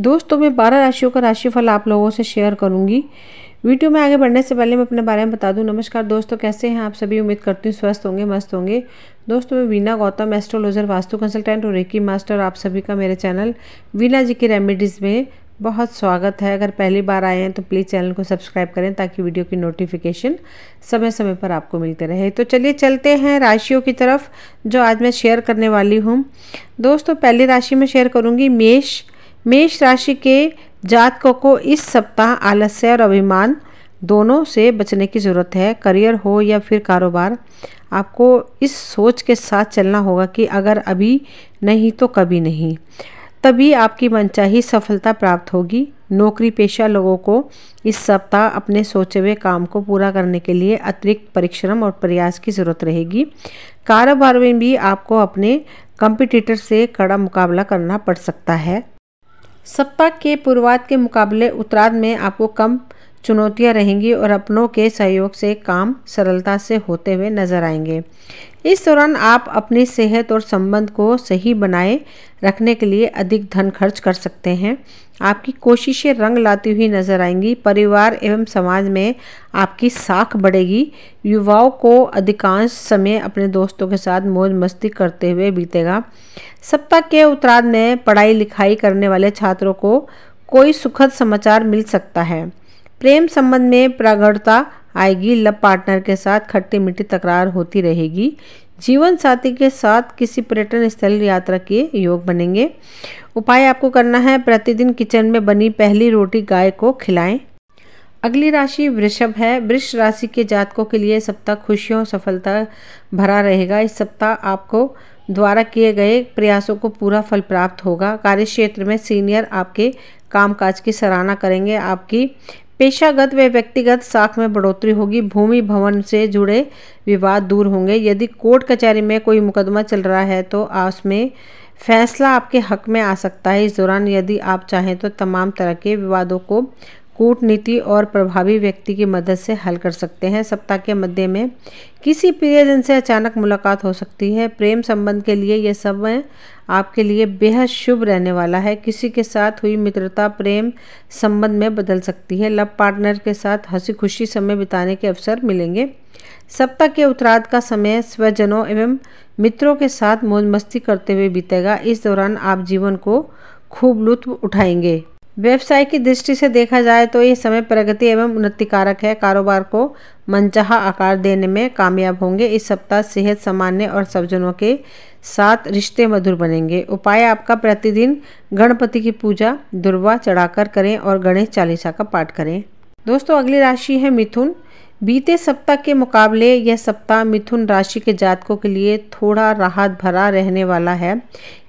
दोस्तों मैं बारह राशियों का राशिफल आप लोगों से शेयर करूंगी वीडियो में आगे बढ़ने से पहले मैं अपने बारे में बता दूं नमस्कार दोस्तों कैसे हैं आप सभी उम्मीद करती हूँ स्वस्थ होंगे मस्त होंगे दोस्तों मैं वीना गौतम एस्ट्रोलॉजर वास्तु कंसल्टेंट और रेकी मास्टर आप सभी का मेरे चैनल वीना जी की रेमेडीज़ में बहुत स्वागत है अगर पहली बार आए हैं तो प्लीज़ चैनल को सब्सक्राइब करें ताकि वीडियो की नोटिफिकेशन समय समय पर आपको मिलते रहे तो चलिए चलते हैं राशियों की तरफ जो आज मैं शेयर करने वाली हूँ दोस्तों पहली राशि में शेयर करूँगी मेष मेष राशि के जातकों को इस सप्ताह आलस्य और अभिमान दोनों से बचने की ज़रूरत है करियर हो या फिर कारोबार आपको इस सोच के साथ चलना होगा कि अगर अभी नहीं तो कभी नहीं तभी आपकी मनचाही सफलता प्राप्त होगी नौकरी पेशा लोगों को इस सप्ताह अपने सोचे हुए काम को पूरा करने के लिए अतिरिक्त परिश्रम और प्रयास की ज़रूरत रहेगी कारोबार में भी आपको अपने कंपिटिटर से कड़ा मुकाबला करना पड़ सकता है सप्ताह के पूर्वाद के मुकाबले उत्तराध में आपको कम चुनौतियाँ रहेंगी और अपनों के सहयोग से काम सरलता से होते हुए नजर आएंगे इस दौरान आप अपनी सेहत और संबंध को सही बनाए रखने के लिए अधिक धन खर्च कर सकते हैं आपकी कोशिशें रंग लाती हुई नजर आएंगी परिवार एवं समाज में आपकी साख बढ़ेगी युवाओं को अधिकांश समय अपने दोस्तों के साथ मौज मस्ती करते हुए बीतेगा सप्ताह के उत्तराध में पढ़ाई लिखाई करने वाले छात्रों को कोई सुखद समाचार मिल सकता है प्रेम संबंध में प्रगढ़ता आएगी लव पार्टनर के साथ खट्टी मिट्टी तकरार होती रहेगी जीवन साथी के साथ किसी पर्यटन स्थल यात्रा के योग बनेंगे उपाय आपको करना है प्रतिदिन किचन में बनी पहली रोटी गाय को खिलाएं अगली राशि वृषभ है वृक्ष राशि के जातकों के लिए सप्ताह खुशियों सफलता भरा रहेगा इस सप्ताह आपको द्वारा किए गए प्रयासों को पूरा फल प्राप्त होगा कार्य क्षेत्र में सीनियर आपके कामकाज की सराहना करेंगे आपकी पेशागत व व्यक्तिगत साख में बढ़ोतरी होगी भूमि भवन से जुड़े विवाद दूर होंगे यदि कोर्ट कचहरी में कोई मुकदमा चल रहा है तो उसमें फैसला आपके हक में आ सकता है इस दौरान यदि आप चाहें तो तमाम तरह के विवादों को कूटनीति और प्रभावी व्यक्ति की मदद से हल कर सकते हैं सप्ताह के मध्य में किसी प्रियजन से अचानक मुलाकात हो सकती है प्रेम संबंध के लिए यह समय आपके लिए बेहद शुभ रहने वाला है किसी के साथ हुई मित्रता प्रेम संबंध में बदल सकती है लव पार्टनर के साथ हंसी खुशी समय बिताने के अवसर मिलेंगे सप्ताह के उत्तराध का समय स्वजनों एवं मित्रों के साथ मौज मस्ती करते हुए बीतेगा इस दौरान आप जीवन को खूब लुत्फ उठाएंगे व्यवसाय की दृष्टि से देखा जाए तो ये समय प्रगति एवं उन्नति कारक है कारोबार को मनचाहा आकार देने में कामयाब होंगे इस सप्ताह सेहत सामान्य और सब्जनों के साथ रिश्ते मधुर बनेंगे उपाय आपका प्रतिदिन गणपति की पूजा दुर्वा चढ़ाकर करें और गणेश चालीसा का पाठ करें दोस्तों अगली राशि है मिथुन बीते सप्ताह के मुकाबले यह सप्ताह मिथुन राशि के जातकों के लिए थोड़ा राहत भरा रहने वाला है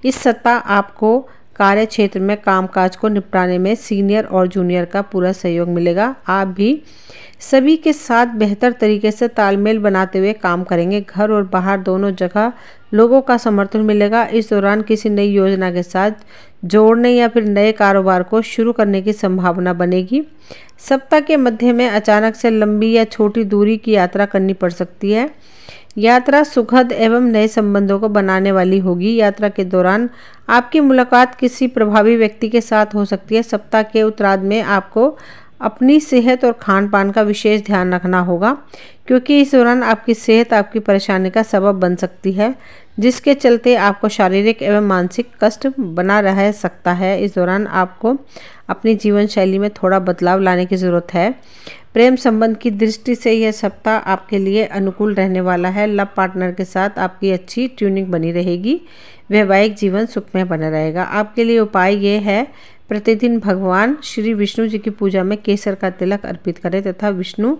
इस सप्ताह आपको कार्य क्षेत्र में कामकाज को निपटाने में सीनियर और जूनियर का पूरा सहयोग मिलेगा आप भी सभी के साथ बेहतर तरीके से तालमेल बनाते हुए काम करेंगे घर और बाहर दोनों जगह लोगों का समर्थन मिलेगा इस दौरान किसी नई योजना के साथ जोड़ने या फिर नए कारोबार को शुरू करने की संभावना बनेगी सप्ताह के मध्य में अचानक से लंबी या छोटी दूरी की यात्रा करनी पड़ सकती है यात्रा सुखद एवं नए संबंधों को बनाने वाली होगी यात्रा के दौरान आपकी मुलाकात किसी प्रभावी व्यक्ति के साथ हो सकती है सप्ताह के उत्तराध में आपको अपनी सेहत और खान पान का विशेष ध्यान रखना होगा क्योंकि इस दौरान आपकी सेहत आपकी परेशानी का सबब बन सकती है जिसके चलते आपको शारीरिक एवं मानसिक कष्ट बना रह सकता है इस दौरान आपको अपनी जीवन शैली में थोड़ा बदलाव लाने की ज़रूरत है प्रेम संबंध की दृष्टि से यह सप्ताह आपके लिए अनुकूल रहने वाला है लव पार्टनर के साथ आपकी अच्छी ट्यूनिंग बनी रहेगी वैवाहिक जीवन सुखमय बना रहेगा आपके लिए उपाय ये है प्रतिदिन भगवान श्री विष्णु जी की पूजा में केसर का तिलक अर्पित करें तथा विष्णु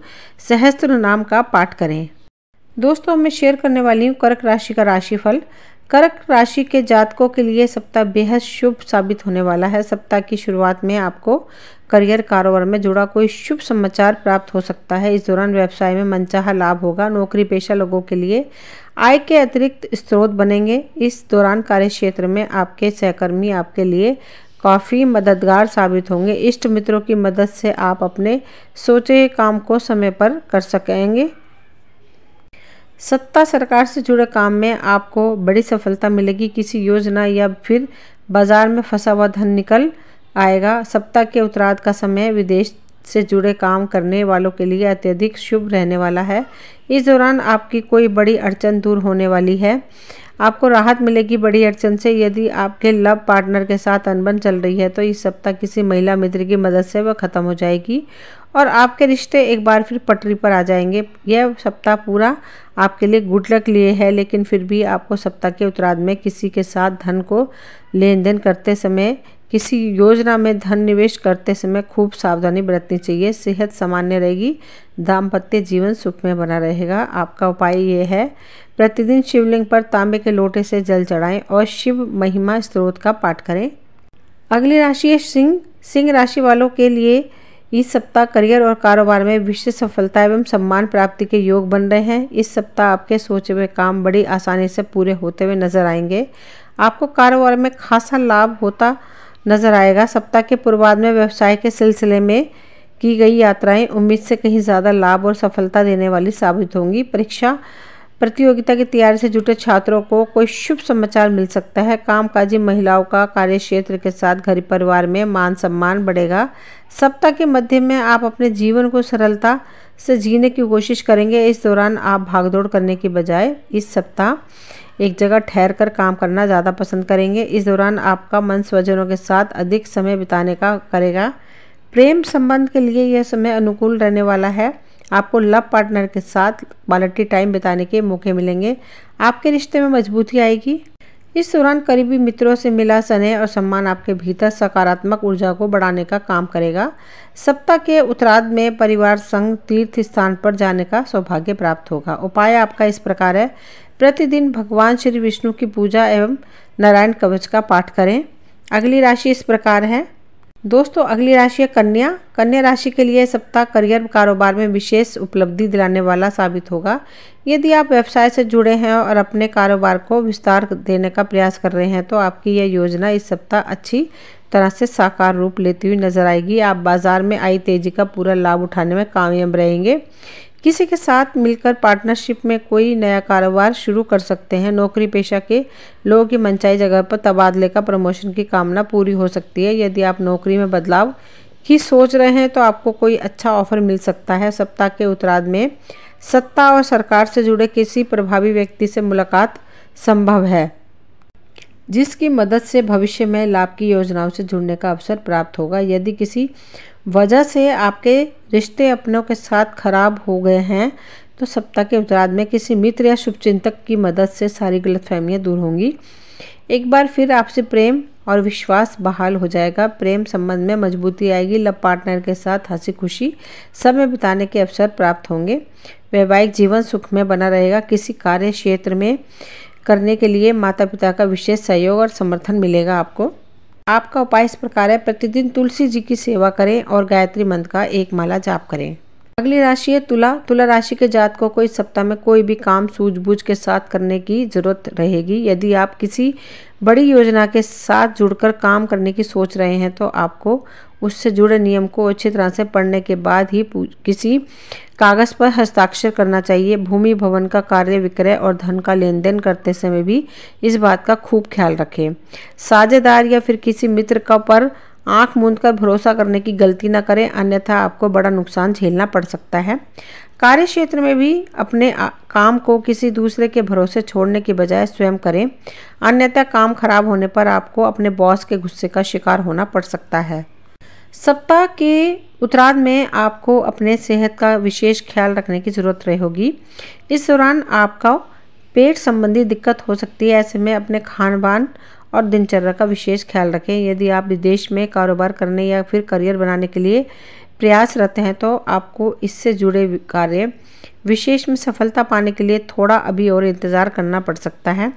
सहस्त्र नाम का पाठ करें दोस्तों मैं शेयर करने वाली हूँ कर्क राशि का राशिफल कर्क राशि के जातकों के लिए सप्ताह बेहद शुभ साबित होने वाला है सप्ताह की शुरुआत में आपको करियर कारोबार में जुड़ा कोई शुभ समाचार प्राप्त हो सकता है इस दौरान व्यवसाय में मनचाहा लाभ होगा नौकरी पेशा लोगों के लिए आय के अतिरिक्त स्रोत बनेंगे इस दौरान कार्य क्षेत्र में आपके सहकर्मी आपके लिए काफ़ी मददगार साबित होंगे इष्ट मित्रों की मदद से आप अपने सोचे काम को समय पर कर सकेंगे सत्ता सरकार से जुड़े काम में आपको बड़ी सफलता मिलेगी किसी योजना या फिर बाजार में फंसा हुआ धन निकल आएगा सप्ताह के उत्तराध का समय विदेश से जुड़े काम करने वालों के लिए अत्यधिक शुभ रहने वाला है इस दौरान आपकी कोई बड़ी अड़चन दूर होने वाली है आपको राहत मिलेगी बड़ी अड़चन से यदि आपके लव पार्टनर के साथ अनबन चल रही है तो इस सप्ताह किसी महिला मित्र की मदद से वह ख़त्म हो जाएगी और आपके रिश्ते एक बार फिर पटरी पर आ जाएंगे यह सप्ताह पूरा आपके लिए गुड लक लिए है लेकिन फिर भी आपको सप्ताह के उत्तराध में किसी के साथ धन को लेन देन करते समय किसी योजना में धन निवेश करते समय खूब सावधानी बरतनी चाहिए सेहत सामान्य रहेगी दाम्पत्य जीवन सुख में बना रहेगा आपका उपाय ये है प्रतिदिन शिवलिंग पर तांबे के लोटे से जल चढ़ाएं और शिव महिमा स्त्रोत का पाठ करें अगली राशि है सिंह सिंह राशि वालों के लिए इस सप्ताह करियर और कारोबार में विशेष सफलता एवं सम्मान प्राप्ति के योग बन रहे हैं इस सप्ताह आपके सोचे हुए काम बड़ी आसानी से पूरे होते हुए नजर आएंगे आपको कारोबार में खासा लाभ होता नजर आएगा सप्ताह के पूर्वाध में व्यवसाय के सिलसिले में की गई यात्राएं उम्मीद से कहीं ज़्यादा लाभ और सफलता देने वाली साबित होंगी परीक्षा प्रतियोगिता की तैयारी से जुटे छात्रों को कोई शुभ समाचार मिल सकता है कामकाजी महिलाओं का कार्य क्षेत्र के साथ घर परिवार में मान सम्मान बढ़ेगा सप्ताह के मध्य में आप अपने जीवन को सरलता से जीने की कोशिश करेंगे इस दौरान आप भागदौड़ करने के बजाय इस सप्ताह एक जगह ठहर कर काम करना ज़्यादा पसंद करेंगे इस दौरान आपका मन स्वजनों के साथ अधिक समय बिताने का करेगा प्रेम संबंध के लिए यह समय अनुकूल रहने वाला है आपको लव पार्टनर के साथ क्वालिटी टाइम बिताने के मौके मिलेंगे आपके रिश्ते में मजबूती आएगी इस दौरान करीबी मित्रों से मिला स्नेह और सम्मान आपके भीतर सकारात्मक ऊर्जा को बढ़ाने का काम करेगा सप्ताह के उत्तराध में परिवार संग तीर्थ स्थान पर जाने का सौभाग्य प्राप्त होगा उपाय आपका इस प्रकार है प्रतिदिन भगवान श्री विष्णु की पूजा एवं नारायण कवच का पाठ करें अगली राशि इस प्रकार है दोस्तों अगली राशि है कन्या कन्या राशि के लिए सप्ताह करियर कारोबार में विशेष उपलब्धि दिलाने वाला साबित होगा यदि आप व्यवसाय से जुड़े हैं और अपने कारोबार को विस्तार देने का प्रयास कर रहे हैं तो आपकी यह योजना इस सप्ताह अच्छी तरह से साकार रूप लेती हुई नजर आएगी आप बाजार में आई तेजी का पूरा लाभ उठाने में कामयाब रहेंगे किसी के साथ मिलकर पार्टनरशिप में कोई नया कारोबार शुरू कर सकते हैं नौकरी पेशा के लोगों की मनचाही जगह पर तबादले का प्रमोशन की कामना पूरी हो सकती है यदि आप नौकरी में बदलाव की सोच रहे हैं तो आपको कोई अच्छा ऑफर मिल सकता है सप्ताह के उत्तराध में सत्ता और सरकार से जुड़े किसी प्रभावी व्यक्ति से मुलाकात संभव है जिसकी मदद से भविष्य में लाभ की योजनाओं से जुड़ने का अवसर प्राप्त होगा यदि किसी वजह से आपके रिश्ते अपनों के साथ खराब हो गए हैं तो सप्ताह के उत्तराध में किसी मित्र या शुभचिंतक की मदद से सारी गलतफहमियाँ दूर होंगी एक बार फिर आपसे प्रेम और विश्वास बहाल हो जाएगा प्रेम संबंध में मजबूती आएगी लव पार्टनर के साथ हंसी खुशी समय बिताने के अवसर प्राप्त होंगे वैवाहिक जीवन सुख में बना रहेगा किसी कार्य क्षेत्र में करने के लिए माता पिता का विशेष सहयोग और समर्थन मिलेगा आपको आपका उपाय इस प्रकार है प्रतिदिन तुलसी जी की सेवा करें और गायत्री मंत्र का एक माला जाप करें अगली राशि है तुला तुला राशि के जात को इस सप्ताह में कोई भी काम सूझबूझ के साथ करने की ज़रूरत रहेगी यदि आप किसी बड़ी योजना के साथ जुड़कर काम करने की सोच रहे हैं तो आपको उससे जुड़े नियम को अच्छी तरह से पढ़ने के बाद ही किसी कागज़ पर हस्ताक्षर करना चाहिए भूमि भवन का कार्य विक्रय और धन का लेन देन करते समय भी इस बात का खूब ख्याल रखें साझेदार या फिर किसी मित्र का पर आंख मूंद कर भरोसा करने की गलती ना करें अन्यथा आपको बड़ा नुकसान झेलना पड़ सकता है कार्य क्षेत्र में भी अपने काम को किसी दूसरे के भरोसे छोड़ने के बजाय स्वयं करें अन्यथा काम खराब होने पर आपको अपने बॉस के गुस्से का शिकार होना पड़ सकता है सप्ताह के उत्तराद में आपको अपने सेहत का विशेष ख्याल रखने की ज़रूरत रहेगी इस दौरान आपका पेट संबंधी दिक्कत हो सकती है ऐसे में अपने खान पान और दिनचर्या का विशेष ख्याल रखें यदि आप विदेश में कारोबार करने या फिर करियर बनाने के लिए प्रयासरत हैं तो आपको इससे जुड़े कार्य विशेष में सफलता पाने के लिए थोड़ा अभी और इंतज़ार करना पड़ सकता है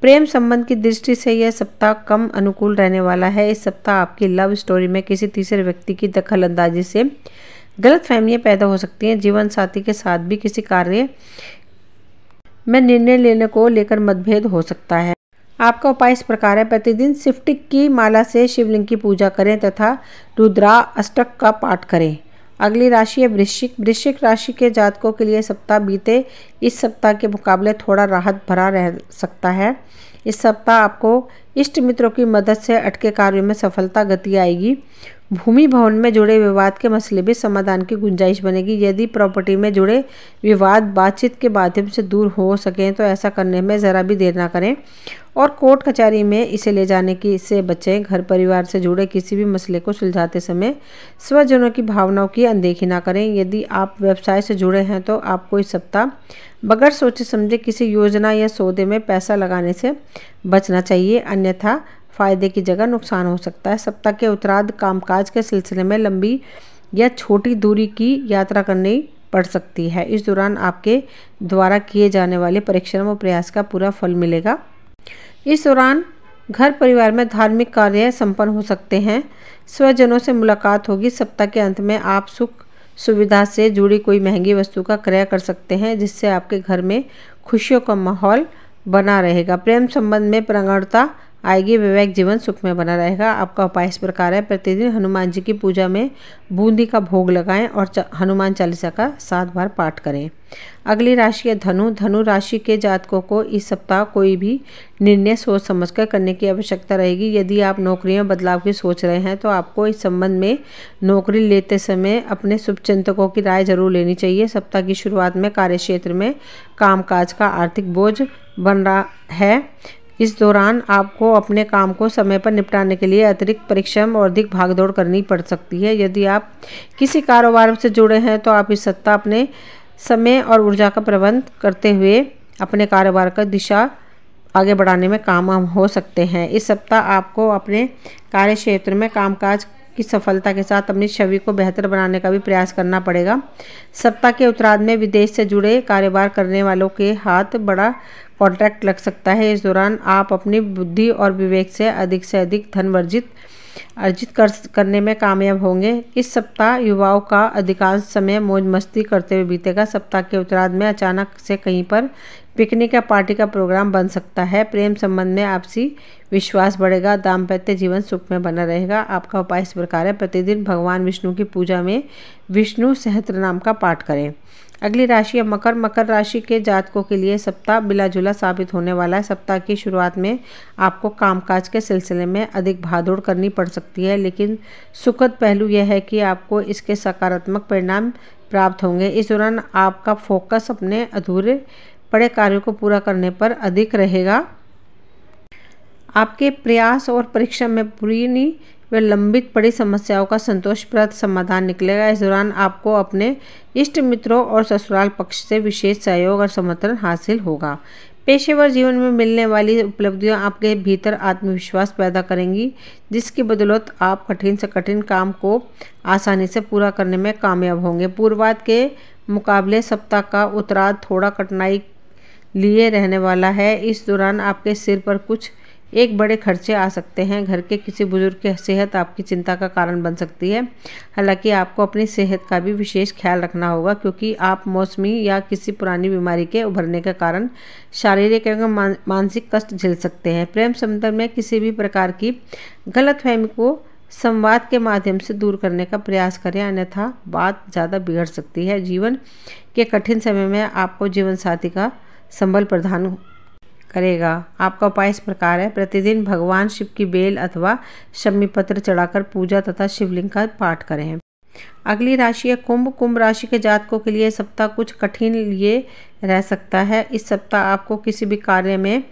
प्रेम संबंध की दृष्टि से यह सप्ताह कम अनुकूल रहने वाला है इस सप्ताह आपकी लव स्टोरी में किसी तीसरे व्यक्ति की दखल अंदाजी से गलत फहमियाँ पैदा हो सकती हैं जीवन साथी के साथ भी किसी कार्य में निर्णय लेने को लेकर मतभेद हो सकता है आपका उपाय इस प्रकार है प्रतिदिन सिफ्टिक की माला से शिवलिंग की पूजा करें तथा रुद्रा अष्टक का पाठ करें अगली राशि है वृश्चिक वृश्चिक राशि के जातकों के लिए सप्ताह बीते इस सप्ताह के मुकाबले थोड़ा राहत भरा रह सकता है इस सप्ताह आपको इष्ट मित्रों की मदद से अटके कार्यों में सफलता गति आएगी भूमि भवन में जुड़े विवाद के मसले भी समाधान की गुंजाइश बनेगी यदि प्रॉपर्टी में जुड़े विवाद बातचीत के माध्यम से दूर हो सकें तो ऐसा करने में ज़रा भी देर ना करें और कोर्ट कचहरी में इसे ले जाने की से बचें घर परिवार से जुड़े किसी भी मसले को सुलझाते समय स्वजनों की भावनाओं की अनदेखी ना करें यदि आप व्यवसाय से जुड़े हैं तो आपको इस सप्ताह बगैर सोचे समझे किसी योजना या सौदे में पैसा लगाने से बचना चाहिए अन्यथा फ़ायदे की जगह नुकसान हो सकता है सप्ताह के उत्तराध कामकाज के सिलसिले में लंबी या छोटी दूरी की यात्रा करनी पड़ सकती है इस दौरान आपके द्वारा किए जाने वाले परिश्रम और प्रयास का पूरा फल मिलेगा इस दौरान घर परिवार में धार्मिक कार्य संपन्न हो सकते हैं स्वजनों से मुलाकात होगी सप्ताह के अंत में आप सुख सुविधा से जुड़ी कोई महंगी वस्तु का क्रय कर सकते हैं जिससे आपके घर में खुशियों का माहौल बना रहेगा प्रेम संबंध में प्रगणता आएगी विवेक जीवन सुख में बना रहेगा आपका उपाय इस प्रकार है प्रतिदिन हनुमान जी की पूजा में बूंदी का भोग लगाएं और हनुमान चालीसा का सात बार पाठ करें अगली राशि है धनु धनु राशि के जातकों को इस सप्ताह कोई भी निर्णय सोच समझकर करने की आवश्यकता रहेगी यदि आप नौकरी में बदलाव की सोच रहे हैं तो आपको इस संबंध में नौकरी लेते समय अपने शुभचिंतकों की राय जरूर लेनी चाहिए सप्ताह की शुरुआत में कार्य क्षेत्र में कामकाज का आर्थिक बोझ बन रहा है इस दौरान आपको अपने काम को समय पर निपटाने के लिए अतिरिक्त परिश्रम और अधिक भागदौड़ करनी पड़ सकती है यदि आप किसी कारोबार से जुड़े हैं तो आप इस सत्ता अपने समय और ऊर्जा का प्रबंध करते हुए अपने कारोबार का दिशा आगे बढ़ाने में काम हो सकते हैं इस सप्ताह आपको अपने कार्य क्षेत्र में कामकाज की सफलता के साथ अपनी छवि को बेहतर बनाने का भी प्रयास करना पड़ेगा सप्ताह के उत्तराध में विदेश से जुड़े कारोबार करने वालों के हाथ बड़ा कॉन्ट्रैक्ट लग सकता है इस दौरान आप अपनी बुद्धि और विवेक से अधिक से अधिक धन वर्जित अर्जित कर करने में कामयाब होंगे इस सप्ताह युवाओं का अधिकांश समय मौज मस्ती करते हुए बीतेगा सप्ताह के उत्तराध में अचानक से कहीं पर पिकनिक या पार्टी का प्रोग्राम बन सकता है प्रेम संबंध में आपसी विश्वास बढ़ेगा दाम्पत्य जीवन सुख में बना रहेगा आपका उपाय इस प्रकार है प्रतिदिन भगवान विष्णु की पूजा में विष्णु सहस्त्र नाम का पाठ करें अगली राशि अब मकर मकर राशि के जातकों के लिए सप्ताह बिलाजुला साबित होने वाला है सप्ताह की शुरुआत में आपको कामकाज के सिलसिले में अधिक भादौड़ करनी पड़ सकती है लेकिन सुखद पहलू यह है कि आपको इसके सकारात्मक परिणाम प्राप्त होंगे इस दौरान आपका फोकस अपने अधूरे पड़े कार्यों को पूरा करने पर अधिक रहेगा आपके प्रयास और परीक्षा में पूरी वे लंबित पड़ी समस्याओं का संतोषप्रद समाधान निकलेगा इस दौरान आपको अपने इष्ट मित्रों और ससुराल पक्ष से विशेष सहयोग और समर्थन हासिल होगा पेशेवर जीवन में मिलने वाली उपलब्धियां आपके भीतर आत्मविश्वास पैदा करेंगी जिसकी बदौलत आप कठिन से कठिन काम को आसानी से पूरा करने में कामयाब होंगे पूर्वाद के मुकाबले सप्ताह का उतराध थोड़ा कठिनाई लिए रहने वाला है इस दौरान आपके सिर पर कुछ एक बड़े खर्चे आ सकते हैं घर के किसी बुजुर्ग की सेहत आपकी चिंता का कारण बन सकती है हालांकि आपको अपनी सेहत का भी विशेष ख्याल रखना होगा क्योंकि आप मौसमी या किसी पुरानी बीमारी के उभरने का कारण शारीरिक एवं मान, मानसिक कष्ट झेल सकते हैं प्रेम संबंध में किसी भी प्रकार की गलतफहमी को संवाद के माध्यम से दूर करने का प्रयास करें अन्यथा बात ज़्यादा बिगड़ सकती है जीवन के कठिन समय में आपको जीवन साथी का संबल प्रदान करेगा आपका उपाय इस प्रकार है प्रतिदिन भगवान शिव की बेल अथवा शमी पत्र चढ़ाकर पूजा तथा शिवलिंग का पाठ करें अगली राशि है कुंभ कुंभ राशि के जातकों के लिए सप्ताह कुछ कठिन लिए रह सकता है इस सप्ताह आपको किसी भी कार्य में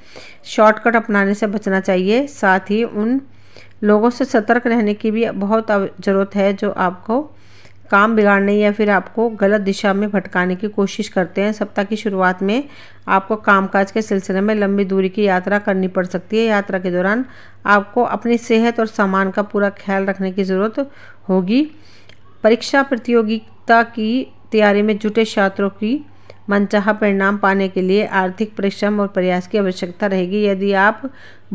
शॉर्टकट अपनाने से बचना चाहिए साथ ही उन लोगों से सतर्क रहने की भी बहुत ज़रूरत है जो आपको काम बिगाड़ने या फिर आपको गलत दिशा में भटकाने की कोशिश करते हैं सप्ताह की शुरुआत में आपको कामकाज के सिलसिले में लंबी दूरी की यात्रा करनी पड़ सकती है यात्रा के दौरान आपको अपनी सेहत और सामान का पूरा ख्याल रखने की ज़रूरत होगी परीक्षा प्रतियोगिता की तैयारी में जुटे छात्रों की मनचाहा परिणाम पाने के लिए आर्थिक परिश्रम और प्रयास की आवश्यकता रहेगी यदि आप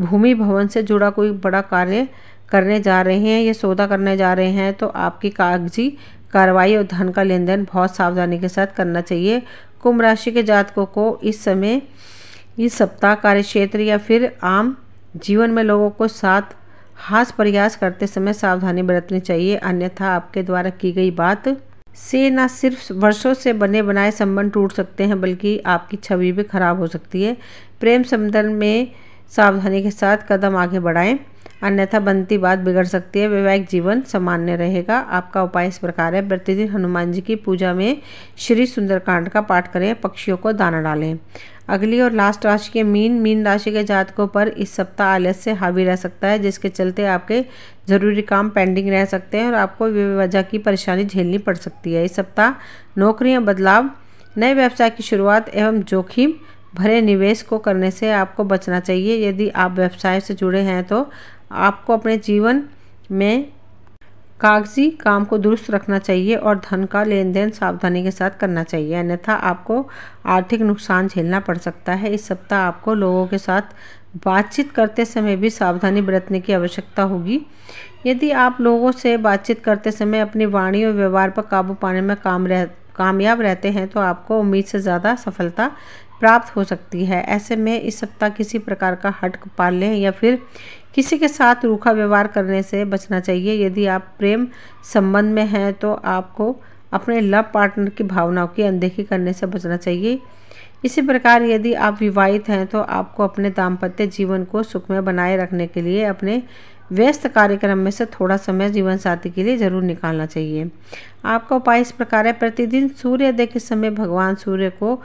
भूमि भवन से जुड़ा कोई बड़ा कार्य करने जा रहे हैं या सौदा करने जा रहे हैं तो आपकी कागजी कार्रवाई और धन का लेन देन बहुत सावधानी के साथ करना चाहिए कुंभ राशि के जातकों को इस समय इस सप्ताह कार्य क्षेत्र या फिर आम जीवन में लोगों को साथ हास प्रयास करते समय सावधानी बरतनी चाहिए अन्यथा आपके द्वारा की गई बात से न सिर्फ वर्षों से बने बनाए संबंध टूट सकते हैं बल्कि आपकी छवि भी खराब हो सकती है प्रेम संबंध में सावधानी के साथ कदम आगे बढ़ाएं अन्यथा बनती बात बिगड़ सकती है वैवाहिक जीवन सामान्य रहेगा आपका उपाय इस प्रकार है प्रतिदिन हनुमान जी की पूजा में श्री सुंदरकांड का पाठ करें पक्षियों को दाना डालें अगली और लास्ट राशि के मीन मीन राशि के जातकों पर इस सप्ताह आलस से हावी रह सकता है जिसके चलते आपके ज़रूरी काम पेंडिंग रह सकते हैं और आपको वजह की परेशानी झेलनी पड़ सकती है इस सप्ताह नौकरियाँ बदलाव नए व्यवसाय की शुरुआत एवं जोखिम भरे निवेश को करने से आपको बचना चाहिए यदि आप व्यवसाय से जुड़े हैं तो आपको अपने जीवन में कागजी काम को दुरुस्त रखना चाहिए और धन का लेन देन सावधानी के साथ करना चाहिए अन्यथा आपको आर्थिक नुकसान झेलना पड़ सकता है इस सप्ताह आपको लोगों के साथ बातचीत करते समय भी सावधानी बरतने की आवश्यकता होगी यदि आप लोगों से बातचीत करते समय अपनी वाणी और व्यवहार पर काबू पाने में काम रह कामयाब रहते हैं तो आपको उम्मीद से ज़्यादा सफलता प्राप्त हो सकती है ऐसे में इस सप्ताह किसी प्रकार का हट पाल लें या फिर किसी के साथ रूखा व्यवहार करने से बचना चाहिए यदि आप प्रेम संबंध में हैं तो आपको अपने लव पार्टनर की भावनाओं की अनदेखी करने से बचना चाहिए इसी प्रकार यदि आप विवाहित हैं तो आपको अपने दाम्पत्य जीवन को सुखमय बनाए रखने के लिए अपने व्यस्त कार्यक्रम में से थोड़ा समय जीवन साथी के लिए जरूर निकालना चाहिए आपका उपाय इस प्रकार है प्रतिदिन सूर्योदय के समय भगवान सूर्य को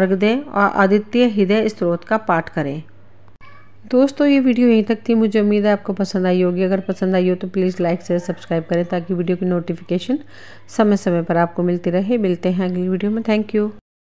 अर्घ दें और आदित्य हृदय स्त्रोत का पाठ करें दोस्तों ये वीडियो यहीं तक थी मुझे उम्मीद है आपको पसंद आई होगी अगर पसंद आई हो तो प्लीज़ लाइक शेयर सब्सक्राइब करें ताकि वीडियो की नोटिफिकेशन समय समय पर आपको मिलती रहे मिलते हैं अगली वीडियो में थैंक यू